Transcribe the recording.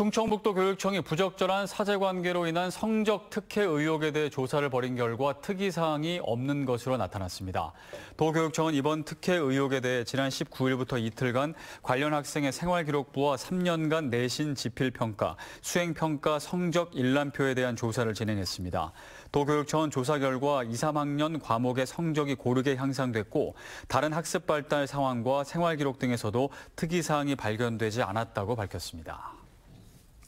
충청북도 교육청이 부적절한 사제 관계로 인한 성적 특혜 의혹에 대해 조사를 벌인 결과 특이 사항이 없는 것으로 나타났습니다. 도교육청은 이번 특혜 의혹에 대해 지난 19일부터 이틀간 관련 학생의 생활 기록부와 3년간 내신 지필 평가, 수행 평가 성적 일람표에 대한 조사를 진행했습니다. 도교육청은 조사 결과 2, 3학년 과목의 성적이 고르게 향상됐고 다른 학습 발달 상황과 생활 기록 등에서도 특이 사항이 발견되지 않았다고 밝혔습니다.